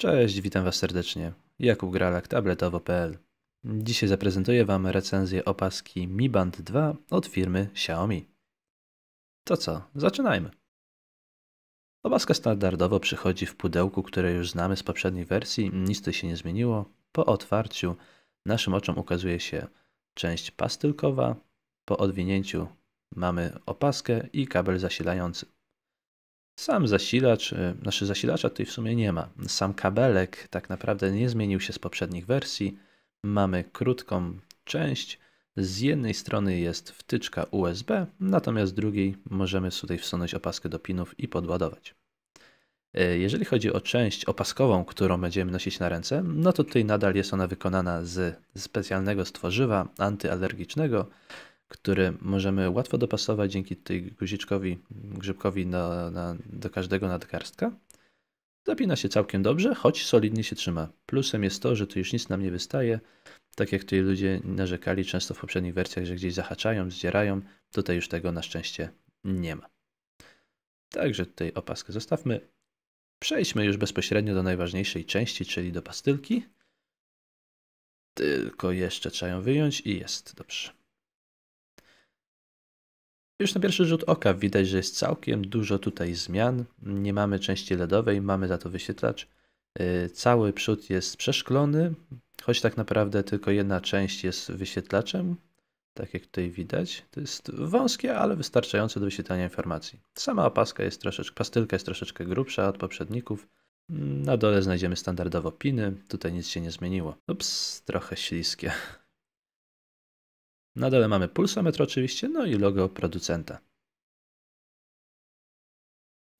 Cześć, witam Was serdecznie. Jakub Gralak, tabletowo.pl. Dzisiaj zaprezentuję Wam recenzję opaski Mi Band 2 od firmy Xiaomi. To co, zaczynajmy. Opaska standardowo przychodzi w pudełku, które już znamy z poprzedniej wersji, nic tu się nie zmieniło. Po otwarciu naszym oczom ukazuje się część pastylkowa, po odwinięciu mamy opaskę i kabel zasilający. Sam zasilacz, e, znaczy zasilacza tutaj w sumie nie ma. Sam kabelek tak naprawdę nie zmienił się z poprzednich wersji. Mamy krótką część. Z jednej strony jest wtyczka USB, natomiast z drugiej możemy tutaj wsunąć opaskę do pinów i podładować. E, jeżeli chodzi o część opaskową, którą będziemy nosić na ręce, no to tutaj nadal jest ona wykonana z specjalnego stworzywa antyalergicznego, który możemy łatwo dopasować dzięki tej guziczkowi, grzybkowi na, na, do każdego nadgarstka. Zapina się całkiem dobrze, choć solidnie się trzyma. Plusem jest to, że tu już nic nam nie wystaje. Tak jak tutaj ludzie narzekali często w poprzednich wersjach, że gdzieś zahaczają, zdzierają, tutaj już tego na szczęście nie ma. Także tutaj opaskę zostawmy. Przejdźmy już bezpośrednio do najważniejszej części, czyli do pastylki. Tylko jeszcze trzeba ją wyjąć i jest, dobrze. Już na pierwszy rzut oka widać, że jest całkiem dużo tutaj zmian. Nie mamy części LEDowej, mamy za to wyświetlacz. Y, cały przód jest przeszklony, choć tak naprawdę tylko jedna część jest wyświetlaczem. Tak jak tutaj widać, to jest wąskie, ale wystarczające do wyświetlania informacji. Sama opaska jest troszeczkę, pastylka jest troszeczkę grubsza od poprzedników. Mm, na dole znajdziemy standardowo piny, tutaj nic się nie zmieniło. Ups, trochę śliskie. Na dole mamy pulsometr oczywiście, no i logo producenta.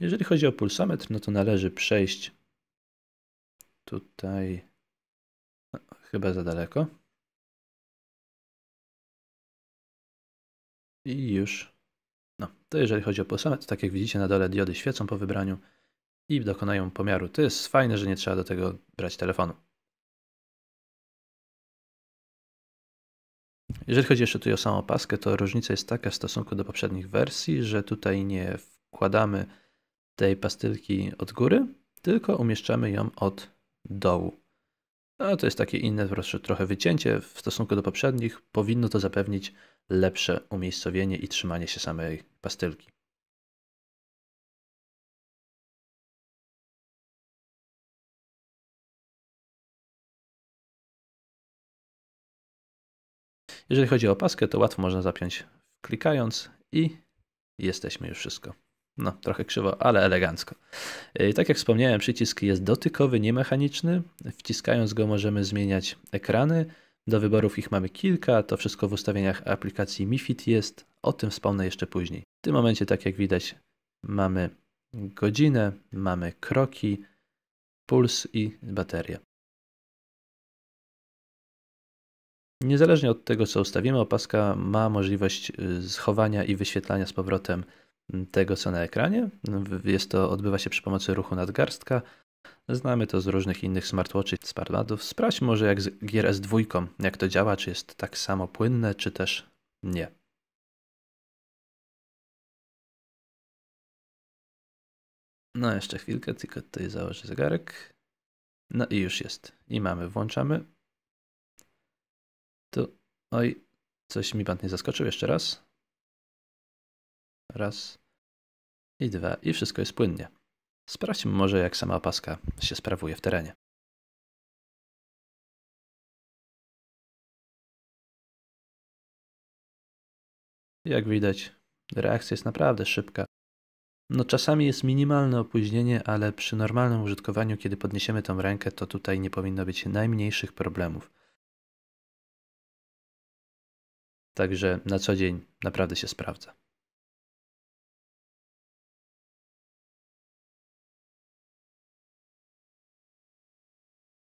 Jeżeli chodzi o pulsometr, no to należy przejść tutaj no, chyba za daleko. I już. No, to jeżeli chodzi o pulsometr, tak jak widzicie na dole diody świecą po wybraniu i dokonają pomiaru. To jest fajne, że nie trzeba do tego brać telefonu. Jeżeli chodzi jeszcze tutaj o samą paskę, to różnica jest taka w stosunku do poprzednich wersji, że tutaj nie wkładamy tej pastylki od góry, tylko umieszczamy ją od dołu. No to jest takie inne, proszę, trochę wycięcie w stosunku do poprzednich. Powinno to zapewnić lepsze umiejscowienie i trzymanie się samej pastylki. Jeżeli chodzi o opaskę, to łatwo można zapiąć klikając i jesteśmy już wszystko. No, trochę krzywo, ale elegancko. E, tak jak wspomniałem, przycisk jest dotykowy, niemechaniczny. Wciskając go możemy zmieniać ekrany. Do wyborów ich mamy kilka, to wszystko w ustawieniach aplikacji MiFit jest. O tym wspomnę jeszcze później. W tym momencie, tak jak widać, mamy godzinę, mamy kroki, puls i baterię. Niezależnie od tego, co ustawimy, opaska ma możliwość y, schowania i wyświetlania z powrotem mm, tego, co na ekranie. Jest to, odbywa się przy pomocy ruchu nadgarstka. Znamy to z różnych innych smartwatchy, smartwatchów. Sprawdź może jak z gier z dwójką, jak to działa, czy jest tak samo płynne, czy też nie. No jeszcze chwilkę, tylko tutaj założę zegarek. No i już jest. I mamy, włączamy. Oj, coś mi band nie zaskoczył. Jeszcze raz. Raz i dwa. I wszystko jest płynnie. Sprawdźmy może, jak sama opaska się sprawuje w terenie. Jak widać, reakcja jest naprawdę szybka. No czasami jest minimalne opóźnienie, ale przy normalnym użytkowaniu, kiedy podniesiemy tą rękę, to tutaj nie powinno być najmniejszych problemów. Także na co dzień naprawdę się sprawdza.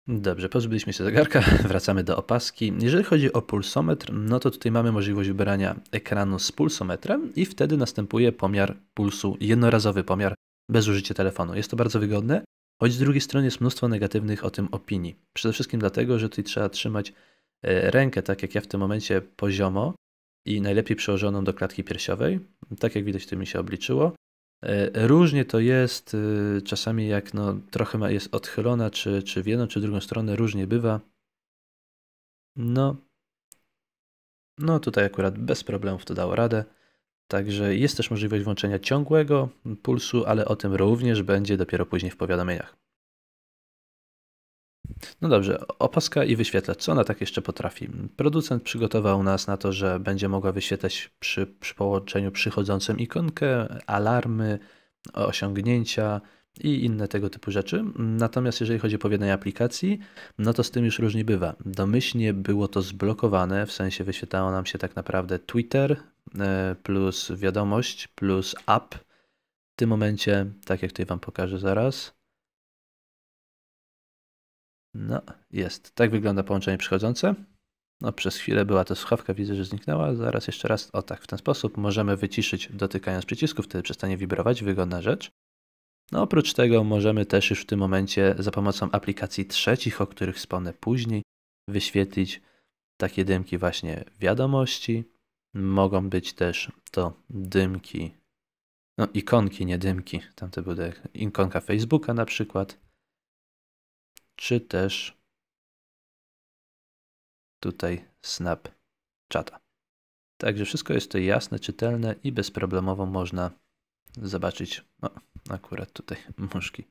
Dobrze, pozbyliśmy się zegarka, wracamy do opaski. Jeżeli chodzi o pulsometr, no to tutaj mamy możliwość wybrania ekranu z pulsometrem i wtedy następuje pomiar pulsu, jednorazowy pomiar bez użycia telefonu. Jest to bardzo wygodne, choć z drugiej strony jest mnóstwo negatywnych o tym opinii. Przede wszystkim dlatego, że tutaj trzeba trzymać E, rękę, tak jak ja w tym momencie, poziomo i najlepiej przełożoną do klatki piersiowej. Tak jak widać, to mi się obliczyło. E, różnie to jest, e, czasami jak no, trochę jest odchylona, czy, czy w jedną, czy w drugą stronę, różnie bywa. No, no tutaj akurat bez problemów to dało radę. Także jest też możliwość włączenia ciągłego pulsu, ale o tym również będzie dopiero później w powiadomieniach. No dobrze, opaska i wyświetlacz. Co ona tak jeszcze potrafi? Producent przygotował nas na to, że będzie mogła wyświetlać przy, przy połączeniu przychodzącym ikonkę, alarmy, osiągnięcia i inne tego typu rzeczy. Natomiast jeżeli chodzi o powiadanie aplikacji, no to z tym już różnie bywa. Domyślnie było to zblokowane, w sensie wyświetlało nam się tak naprawdę Twitter e, plus wiadomość plus app. W tym momencie, tak jak tutaj Wam pokażę zaraz, no, jest. Tak wygląda połączenie przychodzące. No, przez chwilę była to słuchawka, widzę, że zniknęła. Zaraz jeszcze raz. O tak, w ten sposób możemy wyciszyć dotykając przycisków, wtedy przestanie wibrować. Wygodna rzecz. No, oprócz tego możemy też już w tym momencie za pomocą aplikacji trzecich, o których wspomnę później, wyświetlić takie dymki właśnie wiadomości. Mogą być też to dymki, no ikonki, nie dymki, tamte były tak, ikonka Facebooka na przykład, czy też tutaj snap czata. Także wszystko jest to jasne, czytelne i bezproblemowo można zobaczyć, o, akurat tutaj muszki.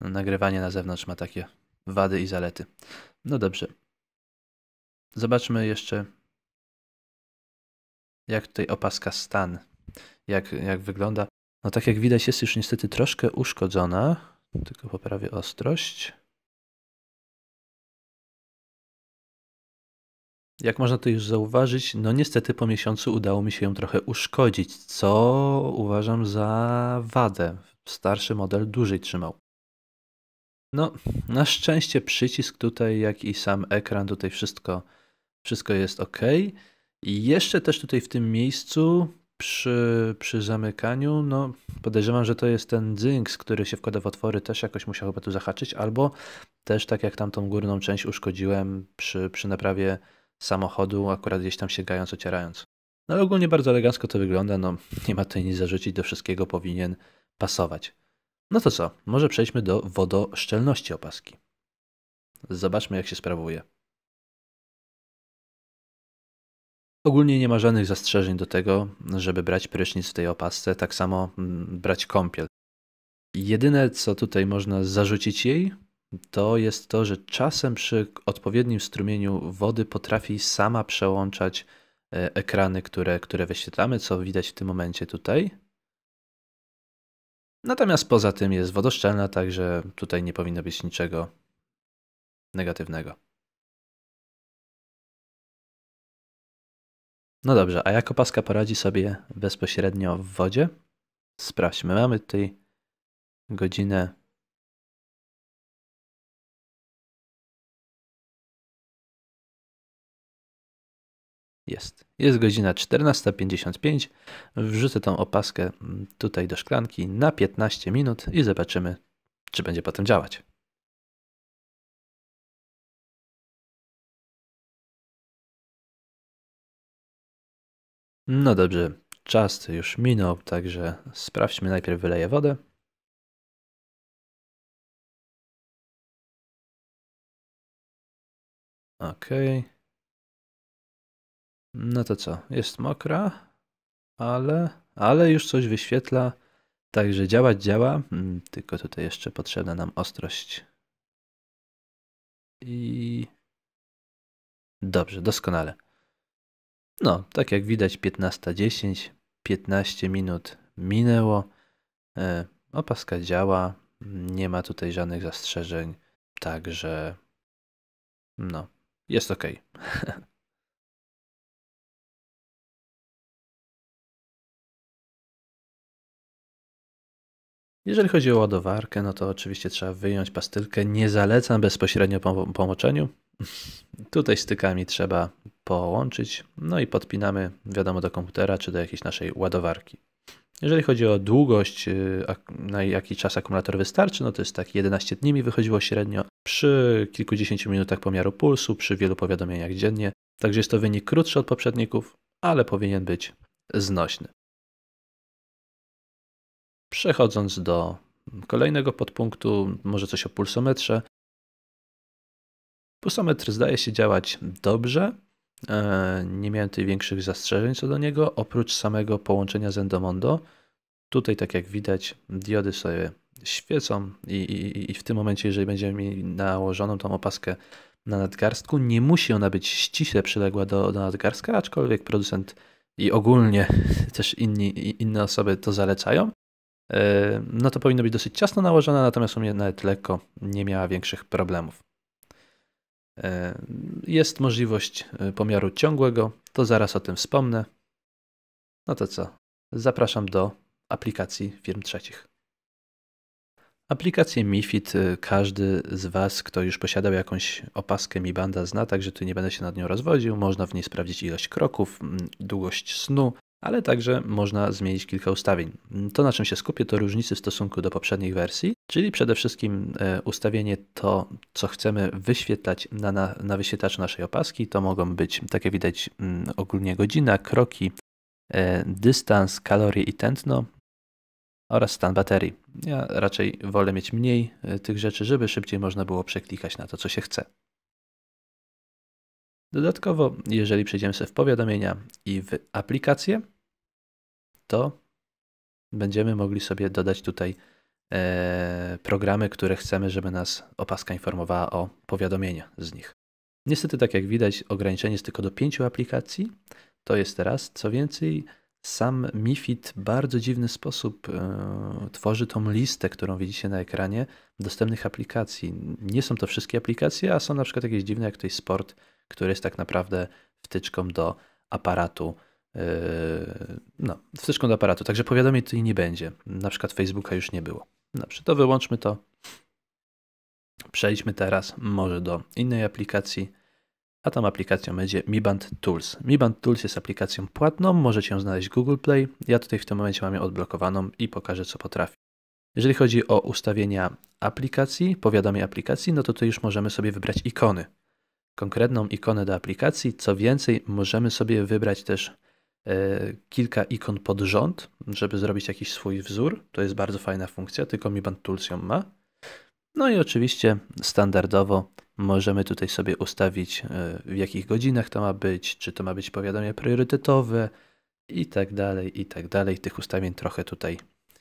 No, nagrywanie na zewnątrz ma takie wady i zalety. No dobrze. Zobaczmy jeszcze, jak tutaj opaska stan, jak, jak wygląda. No tak jak widać jest już niestety troszkę uszkodzona, tylko poprawię ostrość. Jak można to już zauważyć, no niestety po miesiącu udało mi się ją trochę uszkodzić, co uważam za wadę. Starszy model dłużej trzymał. No, na szczęście przycisk tutaj, jak i sam ekran, tutaj wszystko, wszystko jest ok. I jeszcze też tutaj w tym miejscu przy, przy zamykaniu, no podejrzewam, że to jest ten dynks, który się wkłada w otwory, też jakoś musiał chyba tu zahaczyć, albo też tak jak tamtą górną część uszkodziłem przy, przy naprawie samochodu, akurat gdzieś tam sięgając, ocierając. No ale ogólnie bardzo elegancko to wygląda, no nie ma tutaj nic zarzucić, do wszystkiego powinien pasować. No to co, może przejdźmy do wodoszczelności opaski. Zobaczmy jak się sprawuje. Ogólnie nie ma żadnych zastrzeżeń do tego, żeby brać prysznic w tej opasce, tak samo mm, brać kąpiel. Jedyne, co tutaj można zarzucić jej, to jest to, że czasem przy odpowiednim strumieniu wody potrafi sama przełączać e, ekrany, które, które wyświetlamy, co widać w tym momencie tutaj. Natomiast poza tym jest wodoszczelna, także tutaj nie powinno być niczego negatywnego. No dobrze, a jak opaska poradzi sobie bezpośrednio w wodzie? Sprawdźmy. Mamy tutaj godzinę Jest. Jest godzina 14.55. Wrzucę tą opaskę mm, tutaj do szklanki na 15 minut i zobaczymy, czy będzie potem działać. No dobrze, czas już minął, także sprawdźmy najpierw wyleję wodę. Okej. Okay. No to co? Jest mokra, ale, ale już coś wyświetla. Także działać działa, mm, tylko tutaj jeszcze potrzebna nam ostrość. I dobrze, doskonale. No, tak jak widać 15.10, 15 minut minęło. E, opaska działa, nie ma tutaj żadnych zastrzeżeń, także no, jest ok. Jeżeli chodzi o ładowarkę, no to oczywiście trzeba wyjąć pastylkę. Nie zalecam bezpośrednio po, pomoczeniu. Tutaj stykami trzeba połączyć, no i podpinamy, wiadomo, do komputera czy do jakiejś naszej ładowarki. Jeżeli chodzi o długość, y, na jaki czas akumulator wystarczy, no to jest tak 11 dni mi wychodziło średnio przy kilkudziesięciu minutach pomiaru pulsu, przy wielu powiadomieniach dziennie. Także jest to wynik krótszy od poprzedników, ale powinien być znośny. Przechodząc do kolejnego podpunktu, może coś o pulsometrze. Pulsometr zdaje się działać dobrze. E, nie miałem tutaj większych zastrzeżeń co do niego, oprócz samego połączenia z Endomondo. Tutaj, tak jak widać, diody sobie świecą i, i, i w tym momencie, jeżeli będziemy mieli nałożoną tą opaskę na nadgarstku, nie musi ona być ściśle przyległa do, do nadgarstka, aczkolwiek producent i ogólnie też inni, inne osoby to zalecają. Yy, no to powinno być dosyć ciasno nałożone, natomiast u mnie nawet lekko nie miała większych problemów. Yy, jest możliwość yy, pomiaru ciągłego, to zaraz o tym wspomnę. No to co? Zapraszam do aplikacji firm trzecich. Aplikację MiFID każdy z Was, kto już posiadał jakąś opaskę Mi Banda zna, także tu nie będę się nad nią rozwodził. Można w niej sprawdzić ilość kroków, mm, długość snu, ale także można zmienić kilka ustawień. To na czym się skupię to różnice w stosunku do poprzednich wersji, czyli przede wszystkim e, ustawienie to, co chcemy wyświetlać na, na, na wyświetlaczu naszej opaski. To mogą być, tak jak widać, mm, ogólnie godzina, kroki, e, dystans, kalorie i tętno oraz stan baterii. Ja raczej wolę mieć mniej e, tych rzeczy, żeby szybciej można było przeklikać na to, co się chce. Dodatkowo, jeżeli przejdziemy sobie w powiadomienia i w aplikacje, to będziemy mogli sobie dodać tutaj e, programy, które chcemy, żeby nas opaska informowała o powiadomienia z nich. Niestety, tak jak widać, ograniczenie jest tylko do pięciu aplikacji. To jest teraz. Co więcej, sam MiFID bardzo dziwny sposób e, tworzy tą listę, którą widzicie na ekranie, dostępnych aplikacji. Nie są to wszystkie aplikacje, a są na przykład jakieś dziwne, jak tutaj sport, który jest tak naprawdę wtyczką do aparatu. Yy, no, wtyczką do aparatu, także powiadomień tutaj nie będzie. Na przykład Facebooka już nie było. Dobrze, to wyłączmy to. Przejdźmy teraz może do innej aplikacji, a tą aplikacją będzie Mi Band Tools. Mi Band Tools jest aplikacją płatną, możecie ją znaleźć w Google Play. Ja tutaj w tym momencie mam ją odblokowaną i pokażę co potrafi. Jeżeli chodzi o ustawienia aplikacji, powiadomień aplikacji, no to tutaj już możemy sobie wybrać ikony konkretną ikonę do aplikacji. Co więcej, możemy sobie wybrać też e, kilka ikon pod rząd, żeby zrobić jakiś swój wzór. To jest bardzo fajna funkcja, tylko Mi Band Tools ją ma. No i oczywiście standardowo możemy tutaj sobie ustawić, e, w jakich godzinach to ma być, czy to ma być powiadomienie priorytetowe i tak dalej, i tak dalej. Tych ustawień trochę tutaj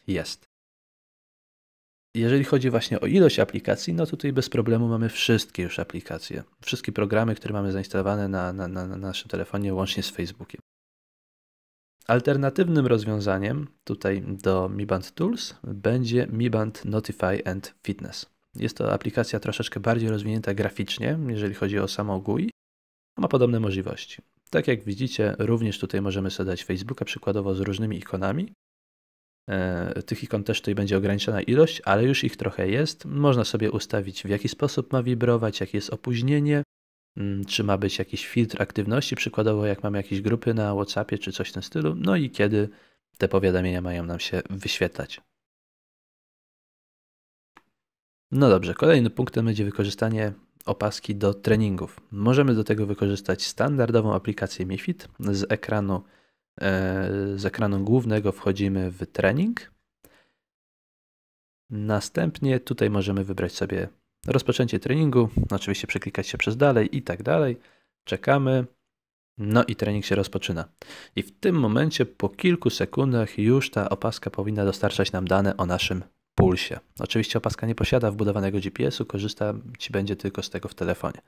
jest. Jeżeli chodzi właśnie o ilość aplikacji, no tutaj bez problemu mamy wszystkie już aplikacje, wszystkie programy, które mamy zainstalowane na, na, na naszym telefonie, łącznie z Facebookiem. Alternatywnym rozwiązaniem tutaj do Mi Band Tools będzie Mi Band Notify and Fitness. Jest to aplikacja troszeczkę bardziej rozwinięta graficznie, jeżeli chodzi o samą GUI, ma podobne możliwości. Tak jak widzicie, również tutaj możemy sobie dać Facebooka przykładowo z różnymi ikonami, E, tych ikon też tutaj będzie ograniczona ilość, ale już ich trochę jest. Można sobie ustawić, w jaki sposób ma wibrować, jakie jest opóźnienie, mm, czy ma być jakiś filtr aktywności, przykładowo jak mam jakieś grupy na WhatsAppie czy coś w tym stylu, no i kiedy te powiadamienia mają nam się wyświetlać. No dobrze, kolejnym punktem będzie wykorzystanie opaski do treningów. Możemy do tego wykorzystać standardową aplikację MiFit z ekranu E, z ekranu głównego wchodzimy w trening. Następnie tutaj możemy wybrać sobie rozpoczęcie treningu, oczywiście przeklikać się przez dalej i tak dalej. Czekamy. No i trening się rozpoczyna. I w tym momencie po kilku sekundach już ta opaska powinna dostarczać nam dane o naszym pulsie. Oczywiście opaska nie posiada wbudowanego GPS-u, ci będzie tylko z tego w telefonie.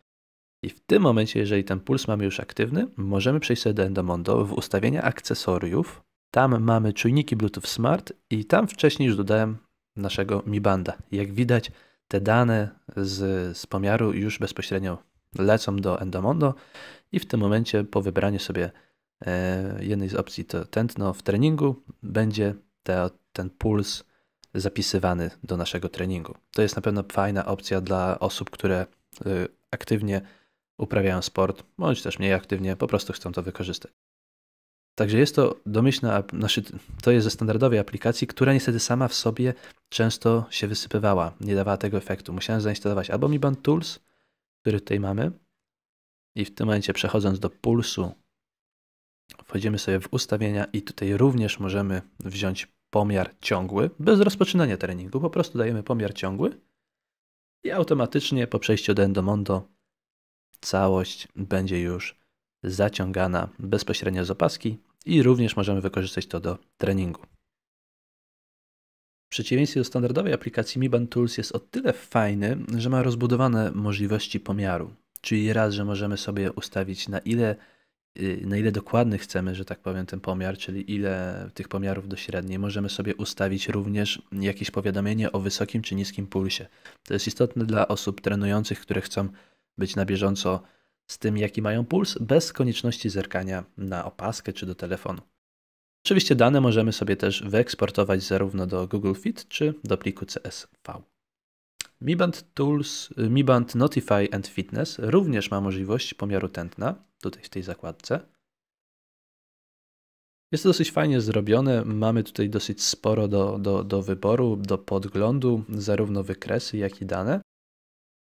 I w tym momencie, jeżeli ten puls mamy już aktywny, możemy przejść sobie do Endomondo w ustawienia akcesoriów. Tam mamy czujniki Bluetooth Smart i tam wcześniej już dodałem naszego Mi Banda. Jak widać, te dane z, z pomiaru już bezpośrednio lecą do Endomondo i w tym momencie po wybraniu sobie e, jednej z opcji to tętno w treningu będzie te, ten puls zapisywany do naszego treningu. To jest na pewno fajna opcja dla osób, które e, aktywnie uprawiają sport, bądź też mniej aktywnie, po prostu chcą to wykorzystać. Także jest to domyślna, znaczy to jest ze standardowej aplikacji, która niestety sama w sobie często się wysypywała, nie dawała tego efektu. Musiałem zainstalować albo Mi Band Tools, który tutaj mamy, i w tym momencie przechodząc do pulsu, wchodzimy sobie w ustawienia i tutaj również możemy wziąć pomiar ciągły, bez rozpoczynania treningu, po prostu dajemy pomiar ciągły i automatycznie po przejściu od Endomondo całość będzie już zaciągana bezpośrednio z opaski i również możemy wykorzystać to do treningu. W przeciwieństwie do standardowej aplikacji Mi Band Tools jest o tyle fajny, że ma rozbudowane możliwości pomiaru. Czyli raz, że możemy sobie ustawić na ile, y, na ile dokładny chcemy, że tak powiem, ten pomiar, czyli ile tych pomiarów do średniej. Możemy sobie ustawić również jakieś powiadomienie o wysokim czy niskim pulsie. To jest istotne dla osób trenujących, które chcą być na bieżąco z tym, jaki mają puls, bez konieczności zerkania na opaskę czy do telefonu. Oczywiście dane możemy sobie też wyeksportować zarówno do Google Fit czy do pliku CSV. Mi Band Tools, Mi Band Notify and Fitness również ma możliwość pomiaru tętna, tutaj w tej zakładce. Jest to dosyć fajnie zrobione, mamy tutaj dosyć sporo do, do, do wyboru, do podglądu, zarówno wykresy, jak i dane.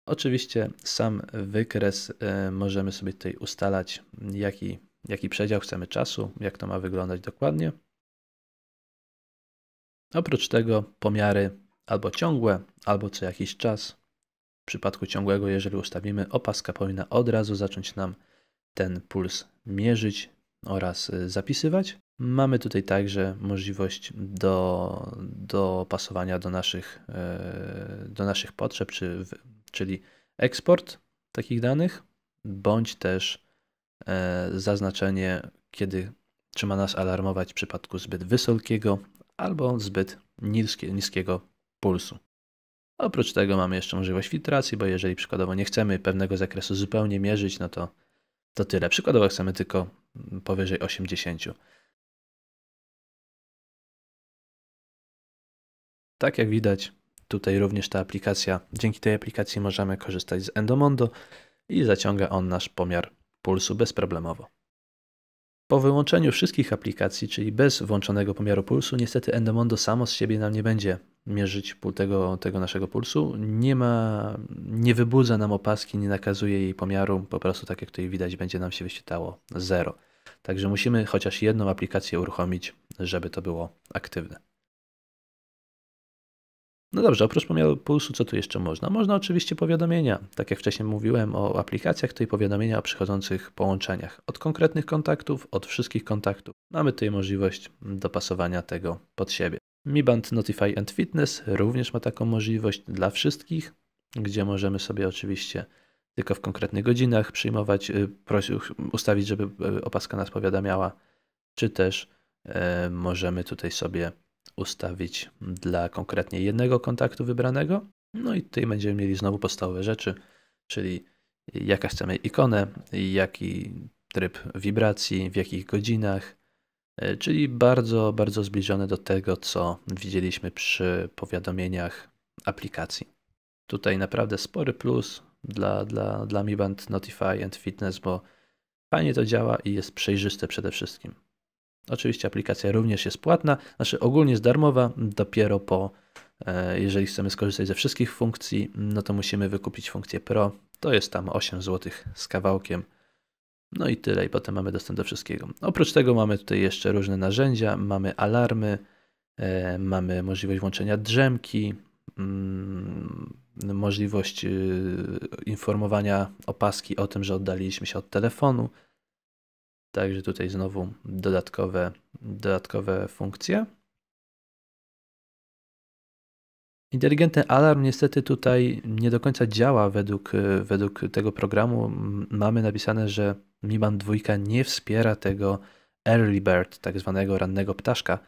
Oczywiście sam wykres e, możemy sobie tutaj ustalać, jaki, jaki przedział chcemy czasu, jak to ma wyglądać dokładnie. Oprócz tego pomiary albo ciągłe, albo co jakiś czas. W przypadku ciągłego, jeżeli ustawimy, opaska powinna od razu zacząć nam ten puls mierzyć oraz e, zapisywać. Mamy tutaj także możliwość do dopasowania do naszych, e, do naszych potrzeb, czy czyli eksport takich danych, bądź też e, zaznaczenie, kiedy czy ma nas alarmować w przypadku zbyt wysokiego albo zbyt niskiego pulsu. Oprócz tego mamy jeszcze możliwość filtracji, bo jeżeli przykładowo nie chcemy pewnego zakresu zupełnie mierzyć, no to, to tyle. Przykładowo chcemy tylko powyżej 80. Tak jak widać, Tutaj również ta aplikacja, dzięki tej aplikacji możemy korzystać z Endomondo i zaciąga on nasz pomiar pulsu bezproblemowo. Po wyłączeniu wszystkich aplikacji, czyli bez włączonego pomiaru pulsu, niestety Endomondo samo z siebie nam nie będzie mierzyć tego, tego naszego pulsu. Nie ma, nie wybudza nam opaski, nie nakazuje jej pomiaru, po prostu tak jak tutaj widać będzie nam się wyświetlało 0. Także musimy chociaż jedną aplikację uruchomić, żeby to było aktywne. No dobrze, oprócz pomiaru pulsu, co tu jeszcze można? Można oczywiście powiadomienia. Tak jak wcześniej mówiłem o aplikacjach, i powiadomienia o przychodzących połączeniach. Od konkretnych kontaktów, od wszystkich kontaktów. Mamy tutaj możliwość dopasowania tego pod siebie. Mi Band Notify and Fitness również ma taką możliwość dla wszystkich, gdzie możemy sobie oczywiście tylko w konkretnych godzinach przyjmować, y, ustawić, żeby y, opaska nas powiadamiała, czy też y, możemy tutaj sobie ustawić dla konkretnie jednego kontaktu wybranego. No i tutaj będziemy mieli znowu podstawowe rzeczy, czyli jaka chcemy ikonę, jaki tryb wibracji, w jakich godzinach, e, czyli bardzo, bardzo zbliżone do tego, co widzieliśmy przy powiadomieniach aplikacji. Tutaj naprawdę spory plus dla, dla, dla Mi Band Notify and Fitness, bo fajnie to działa i jest przejrzyste przede wszystkim. Oczywiście aplikacja również jest płatna, znaczy ogólnie jest darmowa, dopiero po, e, jeżeli chcemy skorzystać ze wszystkich funkcji, no to musimy wykupić funkcję Pro, to jest tam 8 zł z kawałkiem. No i tyle, i potem mamy dostęp do wszystkiego. Oprócz tego mamy tutaj jeszcze różne narzędzia, mamy alarmy, e, mamy możliwość włączenia drzemki, mm, możliwość y, informowania opaski o tym, że oddaliliśmy się od telefonu, Także tutaj znowu dodatkowe, dodatkowe funkcje. Inteligentny alarm niestety tutaj nie do końca działa według, według tego programu. Mamy napisane, że Mi Band 2 nie wspiera tego early bird, tak zwanego rannego ptaszka.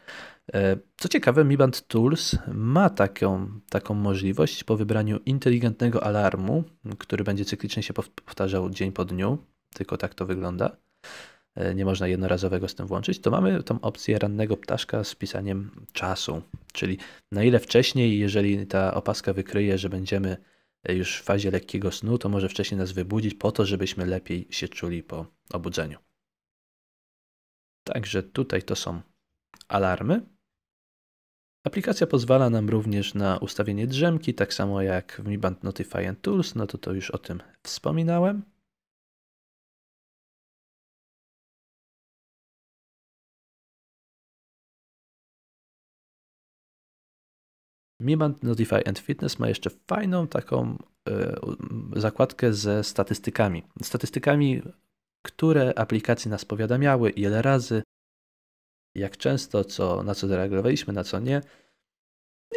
E, co ciekawe, Mi Band Tools ma taką, taką możliwość po wybraniu inteligentnego alarmu, który będzie cyklicznie się powtarzał dzień po dniu, tylko tak to wygląda. E, nie można jednorazowego z tym włączyć, to mamy tą opcję rannego ptaszka z pisaniem czasu, czyli na ile wcześniej, jeżeli ta opaska wykryje, że będziemy e, już w fazie lekkiego snu, to może wcześniej nas wybudzić po to, żebyśmy lepiej się czuli po obudzeniu. Także tutaj to są alarmy. Aplikacja pozwala nam również na ustawienie drzemki, tak samo jak w Mi Band Notify and Tools, no to to już o tym wspominałem. Mi Band Notify and Fitness ma jeszcze fajną taką e, zakładkę ze statystykami. Statystykami, które aplikacje nas powiadamiały, ile razy, jak często, co, na co zareagowaliśmy, na co nie.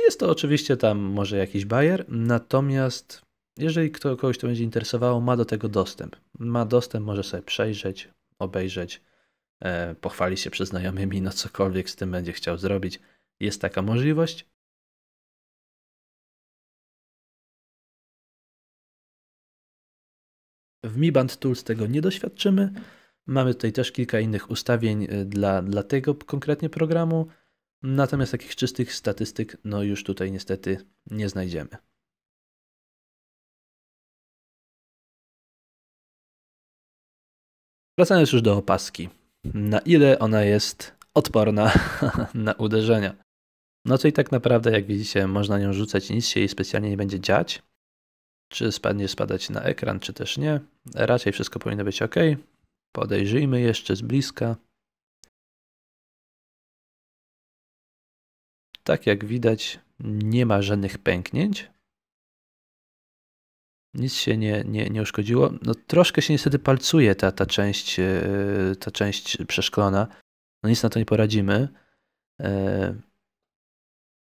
Jest to oczywiście tam może jakiś bajer, natomiast jeżeli kto, kogoś to będzie interesowało, ma do tego dostęp. Ma dostęp, może sobie przejrzeć, obejrzeć, e, pochwali się przed znajomymi, no cokolwiek z tym będzie chciał zrobić. Jest taka możliwość. W Mi Band Tools tego nie doświadczymy. Mamy tutaj też kilka innych ustawień e, dla, dla tego konkretnie programu, natomiast takich czystych statystyk no już tutaj niestety nie znajdziemy. Wracając już do opaski. Na ile ona jest odporna na uderzenia? No to i tak naprawdę, jak widzicie, można nią rzucać, nic się jej specjalnie nie będzie dziać. Czy spadnie spadać na ekran, czy też nie. Raczej wszystko powinno być ok. Podejrzyjmy jeszcze z bliska. Tak jak widać, nie ma żadnych pęknięć. Nic się nie, nie, nie uszkodziło. No, troszkę się niestety palcuje ta, ta, część, e, ta część przeszklona. No nic na to nie poradzimy. E,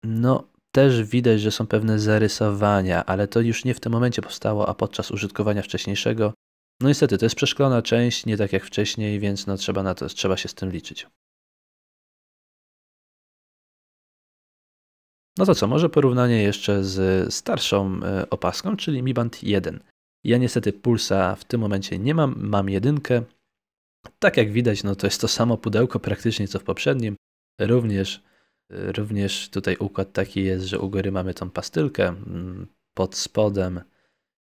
no, też widać, że są pewne zarysowania, ale to już nie w tym momencie powstało, a podczas użytkowania wcześniejszego. No niestety, to jest przeszklona część, nie tak jak wcześniej, więc no trzeba, na to, trzeba się z tym liczyć. No to co, może porównanie jeszcze z starszą e, opaską, czyli Mi Band 1. Ja niestety pulsa w tym momencie nie mam, mam jedynkę. Tak jak widać, no to jest to samo pudełko praktycznie co w poprzednim. Również Również tutaj układ taki jest, że u góry mamy tą pastylkę. Mm, pod spodem,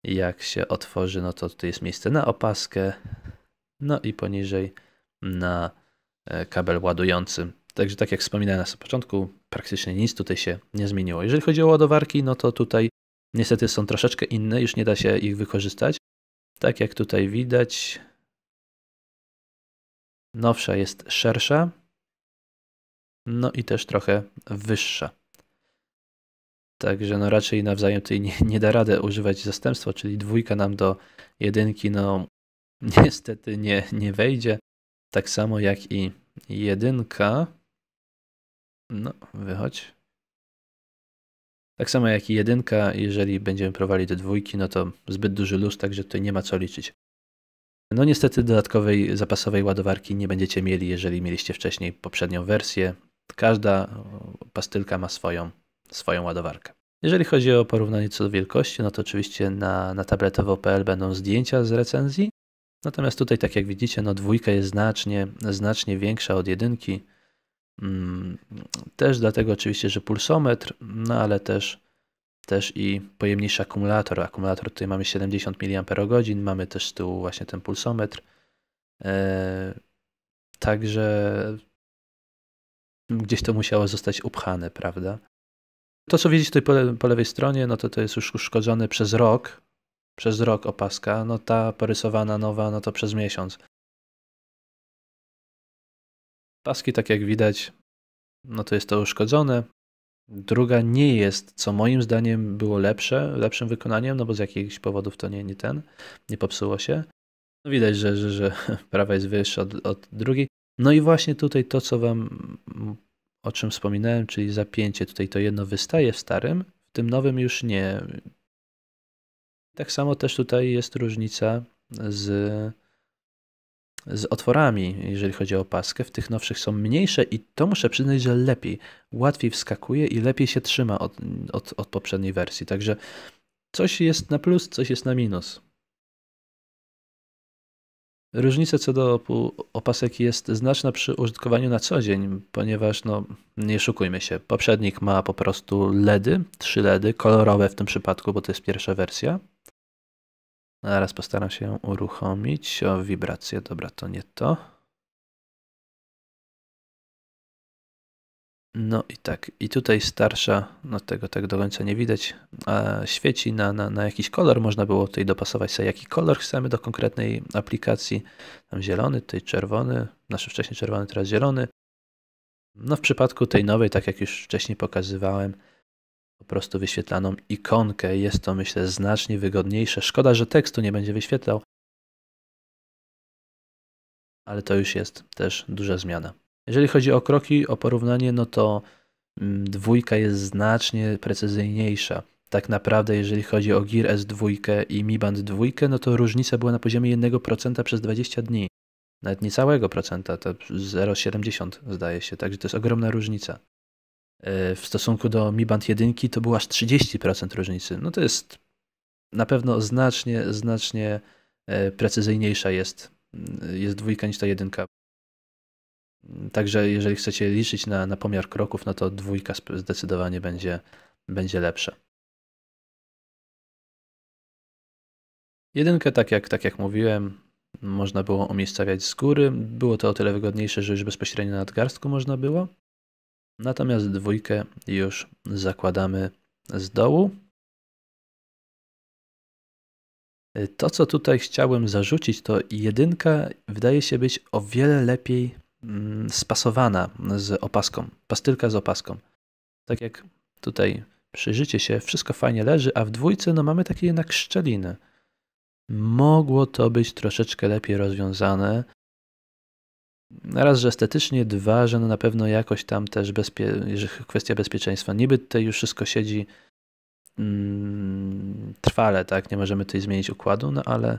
jak się otworzy, no to tutaj jest miejsce na opaskę. No i poniżej na e, kabel ładujący. Także tak jak wspominałem na początku, praktycznie nic tutaj się nie zmieniło. Jeżeli chodzi o ładowarki, no to tutaj niestety są troszeczkę inne, już nie da się ich wykorzystać. Tak jak tutaj widać, nowsza jest szersza, no i też trochę wyższa. Także no raczej nawzajem tutaj nie, nie da radę używać zastępstwa, czyli dwójka nam do jedynki no niestety nie, nie wejdzie. Tak samo jak i jedynka. No, wychodź. Tak samo jak i jedynka, jeżeli będziemy prowadzić do dwójki, no to zbyt duży luz, także tutaj nie ma co liczyć. No niestety dodatkowej zapasowej ładowarki nie będziecie mieli, jeżeli mieliście wcześniej poprzednią wersję. Każda pastylka ma swoją, swoją ładowarkę. Jeżeli chodzi o porównanie co do wielkości, no to oczywiście na, na tabletowo.pl będą zdjęcia z recenzji. Natomiast tutaj, tak jak widzicie, no dwójka jest znacznie, znacznie większa od jedynki. Mm, też dlatego oczywiście, że pulsometr, no ale też, też i pojemniejszy akumulator. Akumulator tutaj mamy 70 mAh, mamy też tu właśnie ten pulsometr. E, także gdzieś to musiało zostać upchane, prawda? To, co widzicie tutaj po, le po lewej stronie, no to to jest już uszkodzone przez rok, przez rok opaska, no ta porysowana nowa, no to przez miesiąc. Paski, tak jak widać, no to jest to uszkodzone. Druga nie jest, co moim zdaniem było lepsze, lepszym wykonaniem, no bo z jakichś powodów to nie, nie ten, nie popsuło się. No widać, że, że, że prawa jest wyższa od, od drugiej. No i właśnie tutaj to, co wam, o czym wspominałem, czyli zapięcie, tutaj to jedno wystaje w starym, w tym nowym już nie. Tak samo też tutaj jest różnica z, z otworami, jeżeli chodzi o opaskę. W tych nowszych są mniejsze i to muszę przyznać, że lepiej, łatwiej wskakuje i lepiej się trzyma od, od, od poprzedniej wersji. Także coś jest na plus, coś jest na minus. Różnica co do opasek jest znaczna przy użytkowaniu na co dzień, ponieważ no, nie szukujmy się. Poprzednik ma po prostu LEDy, trzy LEDy, kolorowe w tym przypadku, bo to jest pierwsza wersja. Zaraz postaram się uruchomić. O, wibracje, dobra, to nie to. No i tak, i tutaj starsza, no tego tak do końca nie widać, świeci na, na, na jakiś kolor, można było tutaj dopasować sobie, jaki kolor chcemy do konkretnej aplikacji. Tam zielony, tutaj czerwony, nasz znaczy wcześniej czerwony, teraz zielony. No w przypadku tej nowej, tak jak już wcześniej pokazywałem, po prostu wyświetlaną ikonkę. Jest to myślę znacznie wygodniejsze. Szkoda, że tekstu nie będzie wyświetlał, ale to już jest też duża zmiana. Jeżeli chodzi o kroki, o porównanie, no to mm, dwójka jest znacznie precyzyjniejsza. Tak naprawdę, jeżeli chodzi o Gear S2 i Mi Band 2, no to różnica była na poziomie 1% przez 20 dni. Nawet niecałego procenta, to 0,70 zdaje się, także to jest ogromna różnica. E, w stosunku do Mi Band 1 to było aż 30% różnicy. No to jest na pewno znacznie, znacznie e, precyzyjniejsza jest, mm, jest dwójka niż ta jedynka. Także jeżeli chcecie liczyć na, na pomiar kroków, no to dwójka zdecydowanie będzie, będzie lepsza. Jedynkę, tak jak, tak jak mówiłem, można było umiejscawiać z góry. Było to o tyle wygodniejsze, że już bezpośrednio na nadgarstku można było. Natomiast dwójkę już zakładamy z dołu. To, co tutaj chciałem zarzucić, to jedynka wydaje się być o wiele lepiej Mm, spasowana z opaską, pastylka z opaską. Tak jak tutaj przyjrzycie się, wszystko fajnie leży, a w dwójce no mamy takie jednak szczeliny. Mogło to być troszeczkę lepiej rozwiązane. Raz, że estetycznie, dwa, że no na pewno jakoś tam też bezpie kwestia bezpieczeństwa. Niby tutaj już wszystko siedzi mm, trwale, tak? Nie możemy tutaj zmienić układu, no ale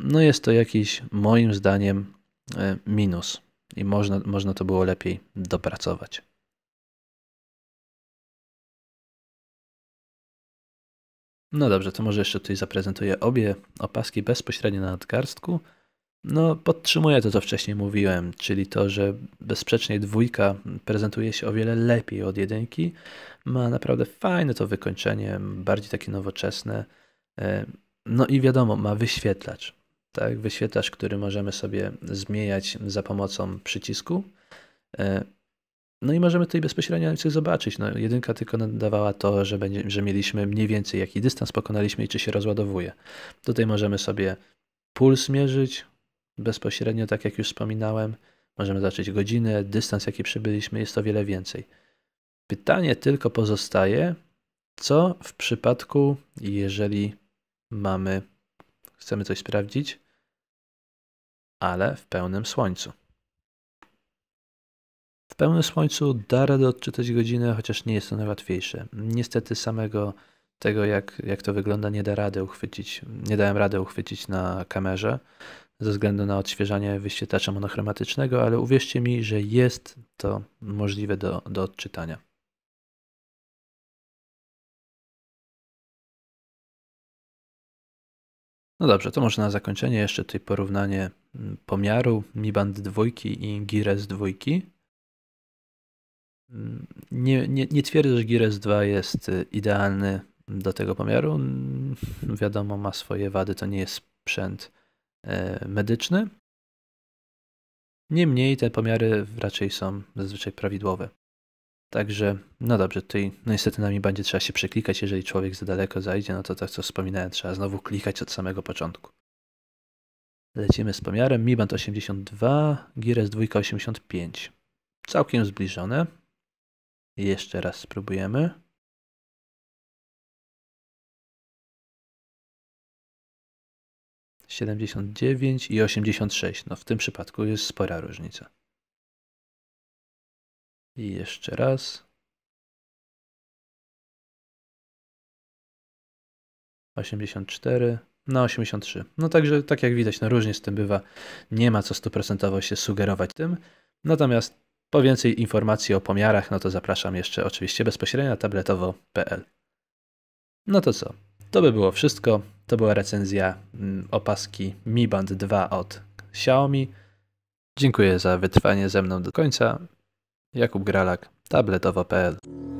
no jest to jakiś moim zdaniem e, minus i można, można to było lepiej dopracować. No dobrze, to może jeszcze tutaj zaprezentuję obie opaski bezpośrednio na nadgarstku. No, podtrzymuję to, co wcześniej mówiłem, czyli to, że bezsprzecznie dwójka prezentuje się o wiele lepiej od jedynki. Ma naprawdę fajne to wykończenie, bardziej takie nowoczesne. E, no i wiadomo, ma wyświetlacz tak? Wyświetlacz, który możemy sobie zmieniać za pomocą przycisku. E, no i możemy tutaj bezpośrednio coś zobaczyć. No, jedynka tylko nadawała to, że, będzie, że mieliśmy mniej więcej jaki dystans pokonaliśmy i czy się rozładowuje. Tutaj możemy sobie puls mierzyć bezpośrednio, tak jak już wspominałem. Możemy zacząć godzinę, dystans jaki przybyliśmy, jest o wiele więcej. Pytanie tylko pozostaje, co w przypadku, jeżeli mamy, chcemy coś sprawdzić, ale w pełnym słońcu. W pełnym słońcu da radę odczytać godzinę, chociaż nie jest to najłatwiejsze. Niestety samego tego, jak, jak to wygląda, nie da radę uchwycić, nie dałem rady uchwycić na kamerze ze względu na odświeżanie wyświetlacza monochromatycznego, ale uwierzcie mi, że jest to możliwe do, do odczytania. No dobrze, to może na zakończenie jeszcze tutaj porównanie mm, pomiaru Mi Band 2 i Gires 2. Mm, nie, nie, nie twierdzę, że Gires 2 jest y, idealny do tego pomiaru. Mm, wiadomo, ma swoje wady, to nie jest sprzęt e, medyczny. Niemniej te pomiary raczej są zazwyczaj prawidłowe. Także, no dobrze, tutaj no niestety nami będzie trzeba się przeklikać, jeżeli człowiek za daleko zajdzie, no to tak co wspominałem, trzeba znowu klikać od samego początku. Lecimy z pomiarem, Mi Band 82, Gires 2 85. Całkiem zbliżone. Jeszcze raz spróbujemy. 79 i 86. No w tym przypadku jest spora różnica. I jeszcze raz. Osiemdziesiąt cztery na 83. No także, tak jak widać, no różnie z tym bywa. Nie ma co stuprocentowo się sugerować tym. Natomiast po więcej informacji o pomiarach, no to zapraszam jeszcze oczywiście bezpośrednio na tabletowo.pl. No to co? To by było wszystko. To była recenzja mm, opaski Mi Band 2 od Xiaomi. Dziękuję za wytrwanie ze mną do końca. Jakub Gralak, tabletowo.pl